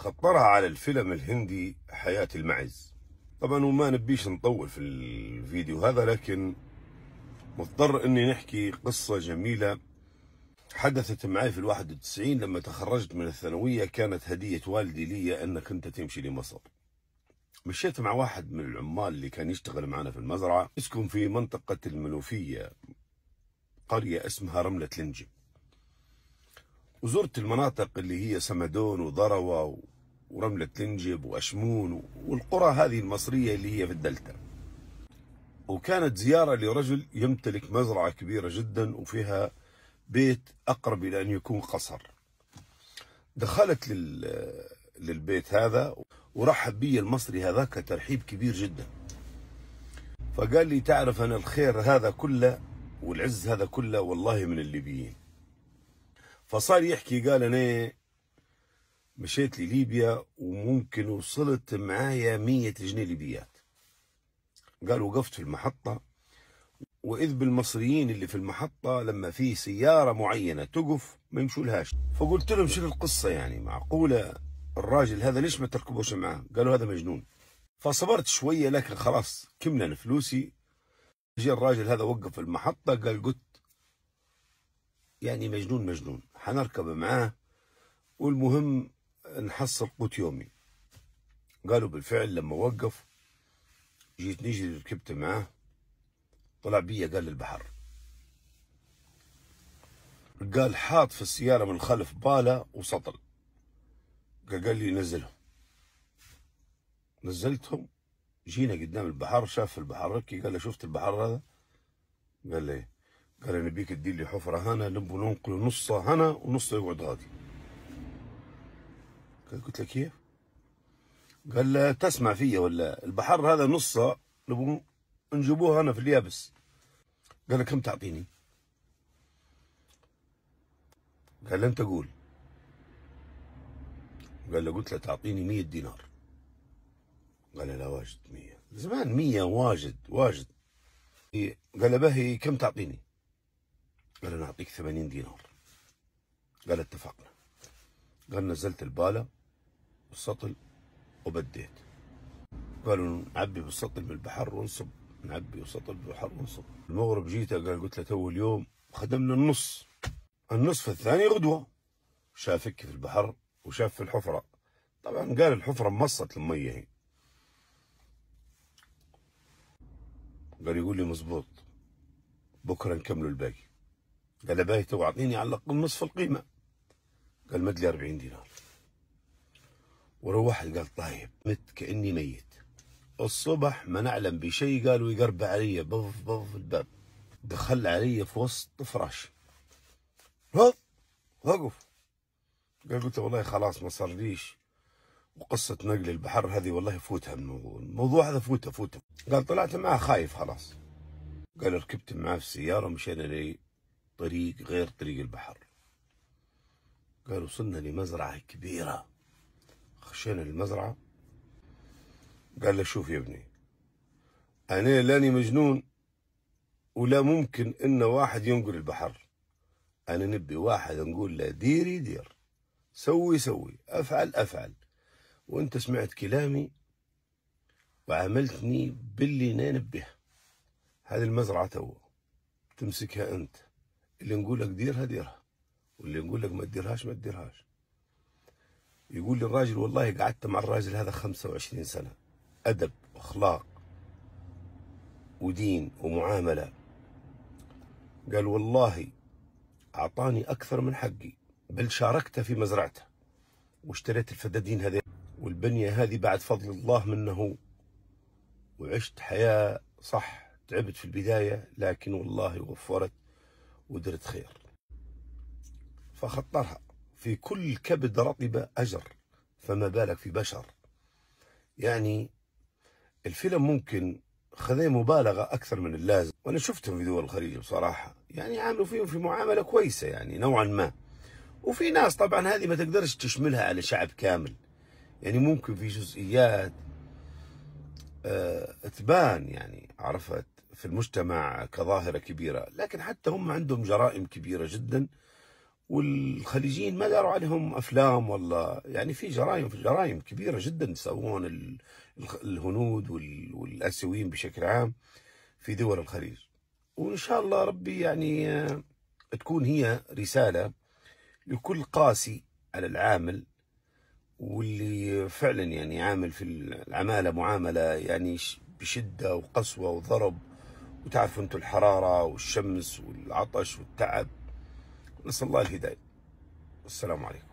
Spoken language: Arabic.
خطرها على الفيلم الهندي حياة المعز طبعا وما نبيش نطول في الفيديو هذا لكن مضطر اني نحكي قصة جميلة حدثت معي في الواحد وتسعين لما تخرجت من الثانوية كانت هدية والدي لي انك انت تمشي لمصر مشيت مع واحد من العمال اللي كان يشتغل معنا في المزرعة يسكن في منطقة المنوفية قرية اسمها رملة لنجم وزرت المناطق اللي هي سمدون وضروة ورملة تنجب وأشمون والقرى هذه المصرية اللي هي في الدلتا وكانت زيارة لرجل يمتلك مزرعة كبيرة جدا وفيها بيت أقرب إلى أن يكون قصر دخلت للبيت هذا ورحب بي المصري هذاك ترحيب كبير جدا فقال لي تعرف أنا الخير هذا كله والعز هذا كله والله من الليبيين فصار يحكي قال أنا مشيت لليبيا وممكن وصلت معايا مية جنيه ليبيات قال وقفت في المحطة وإذ بالمصريين اللي في المحطة لما في سيارة معينة تقف ما يمشولهاش فقلت لهم شنو القصة يعني معقولة الراجل هذا ليش ما تركبوش معاه قالوا هذا مجنون فصبرت شوية لكن خلاص كملنا فلوسي جاء الراجل هذا وقف في المحطة قال قلت يعني مجنون مجنون حنركب معاه والمهم نحصل قوت يومي قالوا بالفعل لما وقف جيت نجري ركبت معاه طلع بيا قال للبحر قال حاط في السيارة من الخلف بالة وسطل قال لي نزلهم نزلتهم جينا قدام البحر شاف البحر ركي قال له شفت البحر هذا قال لي قال انا بيك تدير لي حفرة هنا نبغى ننقل نصها هنا ونصها يقعد غادي قلت له كيف؟ قال له تسمع فيا ولا البحر هذا نصه نبغى نجيبوها انا في اليابس قال له كم تعطيني؟ قال له انت قول قال له قلت له تعطيني 100 دينار قال له لا واجد 100 زمان 100 واجد واجد قال له بهي كم تعطيني؟ قال انا اعطيك 80 دينار قال اتفقنا قال نزلت الباله بالسطل وبديت قالوا نعبي بالسطل بالبحر ونصب نعبي بالسطل بالبحر ونصب المغرب جيته قال قلت له تو اليوم خدمنا النص النصف الثاني غدوه شافك في البحر وشاف في الحفره طبعا قال الحفره مصت الميه هي قال يقول لي مزبوط بكره نكملوا الباقي قال باهي تو اعطيني على الاقل نصف القيمه قال مد لي 40 دينار وروحت قال طيب مت كاني ميت الصبح ما نعلم بشيء قالوا يقرب علي بف بف الباب دخل علي في وسط فراش هوب وقف قال قلت والله خلاص ما صار ليش وقصة نقل البحر هذه والله فوتها الموضوع هذا فوته فوته قال طلعت معه خايف خلاص قال ركبت معاه في السيارة ومشينا طريق غير طريق البحر قال وصلنا لمزرعة كبيرة خشينا للمزرعة قال له شوف يا ابني أنا لاني مجنون ولا ممكن إن واحد ينقل البحر أنا نبي واحد نقول له ديري دير سوي سوي أفعل أفعل وأنت سمعت كلامي وعاملتني باللي ننبه هذه المزرعة تو تمسكها أنت اللي نقول لك ديرها ديرها واللي نقول لك ما تديرهاش ما تديرهاش يقول لي الراجل والله قعدت مع الراجل هذا 25 سنة أدب وأخلاق ودين ومعاملة قال والله أعطاني أكثر من حقي بل شاركته في مزرعته واشتريت الفدادين هذه والبنية هذه بعد فضل الله منه وعشت حياة صح تعبت في البداية لكن والله وفرت ودرت خير فخطرها في كل كبد رطبة أجر فما بالك في بشر يعني الفيلم ممكن خذي مبالغة أكثر من اللازم وأنا شفتهم في دول الخليج بصراحة يعني عاملوا فيهم في معاملة كويسة يعني نوعا ما وفي ناس طبعا هذه ما تقدرش تشملها على شعب كامل يعني ممكن في جزئيات آه، تبان يعني عرفت في المجتمع كظاهرة كبيرة لكن حتى هم عندهم جرائم كبيرة جدا والخليجيين ما داروا عليهم افلام والله يعني في جرائم في جرائم كبيره جدا يسوون الهنود والاسيويين بشكل عام في دول الخليج وان شاء الله ربي يعني آه، تكون هي رساله لكل قاسي على العامل واللي فعلا يعني عامل في العماله معامله يعني بشده وقسوه وضرب وتعرفوا انتم الحراره والشمس والعطش والتعب نسال الله الهدايه والسلام عليكم